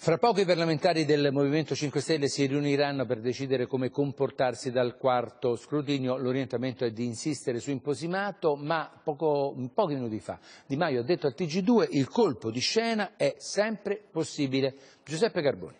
Fra poco i parlamentari del Movimento 5 Stelle si riuniranno per decidere come comportarsi dal quarto scrutinio. L'orientamento è di insistere su Imposimato, ma poco, pochi minuti fa Di Maio ha detto al TG2 il colpo di scena è sempre possibile. Giuseppe Carboni.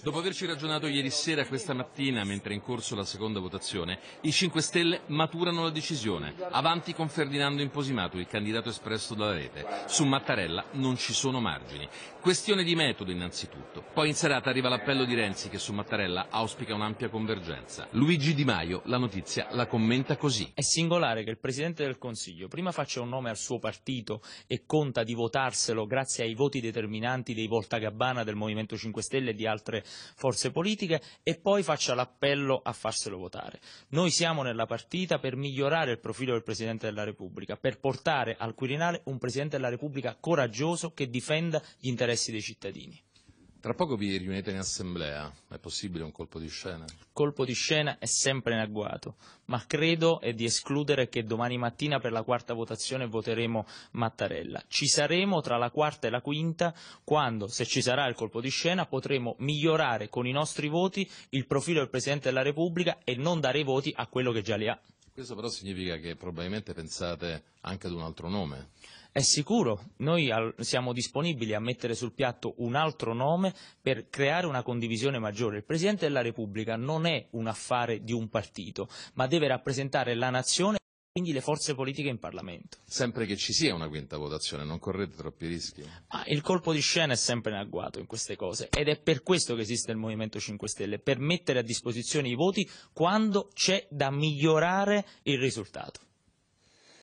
Dopo averci ragionato ieri sera questa mattina, mentre è in corso la seconda votazione, i 5 Stelle maturano la decisione. Avanti con Ferdinando Imposimato, il candidato espresso dalla rete. Su Mattarella non ci sono margini. Questione di metodo innanzitutto. Poi in serata arriva l'appello di Renzi che su Mattarella auspica un'ampia convergenza. Luigi Di Maio la notizia la commenta così. È singolare che il Presidente del Consiglio prima faccia un nome al suo partito e conta di votarselo grazie ai voti determinanti dei Voltagabbana del Movimento 5 Stelle e di altre forze politiche e poi faccia l'appello a farselo votare. Noi siamo nella partita per migliorare il profilo del Presidente della Repubblica, per portare al Quirinale un Presidente della Repubblica coraggioso che difenda gli interessi dei cittadini. Tra poco vi riunite in assemblea, è possibile un colpo di scena? Colpo di scena è sempre in agguato, ma credo è di escludere che domani mattina per la quarta votazione voteremo Mattarella. Ci saremo tra la quarta e la quinta quando, se ci sarà il colpo di scena, potremo migliorare con i nostri voti il profilo del Presidente della Repubblica e non dare i voti a quello che già li ha. Questo però significa che probabilmente pensate anche ad un altro nome. È sicuro, noi al, siamo disponibili a mettere sul piatto un altro nome per creare una condivisione maggiore. Il Presidente della Repubblica non è un affare di un partito, ma deve rappresentare la nazione quindi le forze politiche in Parlamento. Sempre che ci sia una quinta votazione, non correte troppi rischi? Ah, il colpo di scena è sempre in agguato in queste cose ed è per questo che esiste il Movimento 5 Stelle, per mettere a disposizione i voti quando c'è da migliorare il risultato.